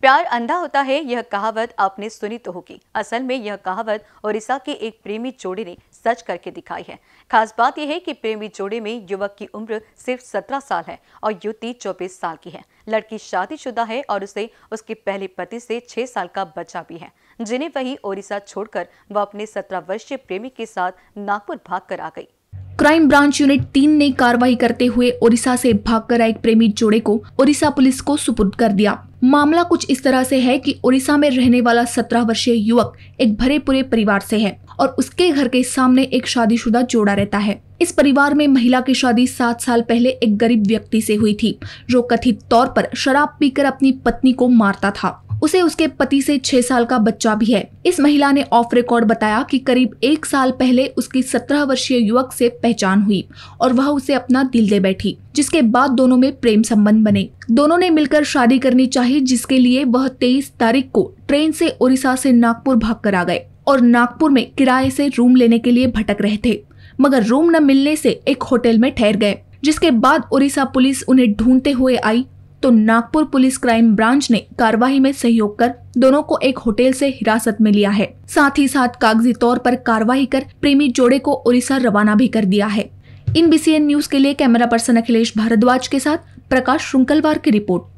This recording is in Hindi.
प्यार अंधा होता है यह कहावत आपने सुनी तो होगी असल में यह कहावत ओडिशा के एक प्रेमी जोड़े ने सच करके दिखाई है खास बात यह है कि प्रेमी जोड़े में युवक की उम्र सिर्फ 17 साल है और युवती 24 साल की है लड़की शादीशुदा है और उसे उसके पहले पति से 6 साल का बच्चा भी है जिन्हें वही ओडिशा छोड़कर वह अपने सत्रह वर्षीय प्रेमी के साथ नागपुर भाग कर आ गई क्राइम ब्रांच यूनिट तीन ने कार्रवाई करते हुए ओडिशा से भागकर आए एक प्रेमी जोड़े को ओडिशा पुलिस को सुपुर्द कर दिया मामला कुछ इस तरह से है कि उड़ीसा में रहने वाला सत्रह वर्षीय युवक एक भरे पूरे परिवार से है और उसके घर के सामने एक शादीशुदा जोड़ा रहता है इस परिवार में महिला की शादी सात साल पहले एक गरीब व्यक्ति से हुई थी जो कथित तौर पर शराब पीकर अपनी पत्नी को मारता था उसे उसके पति से छह साल का बच्चा भी है इस महिला ने ऑफ रिकॉर्ड बताया कि करीब एक साल पहले उसकी सत्रह वर्षीय युवक से पहचान हुई और वह उसे अपना दिल दे बैठी जिसके बाद दोनों में प्रेम संबंध बने दोनों ने मिलकर शादी करनी चाहिए जिसके लिए वह तेईस तारीख को ट्रेन से ओडिशा से नागपुर भाग कर आ गए और नागपुर में किराए से रूम लेने के लिए भटक रहे थे मगर रूम न मिलने से एक होटल में ठहर गए जिसके बाद उड़ीसा पुलिस उन्हें ढूंढते हुए आई तो नागपुर पुलिस क्राइम ब्रांच ने कार्रवाई में सहयोग कर दोनों को एक होटल से हिरासत में लिया है साथ ही साथ कागजी तौर पर कार्रवाई कर प्रेमी जोड़े को उड़ीसा रवाना भी कर दिया है इन बी न्यूज के लिए कैमरा पर्सन अखिलेश भारद्वाज के साथ प्रकाश श्रृंकलवार की रिपोर्ट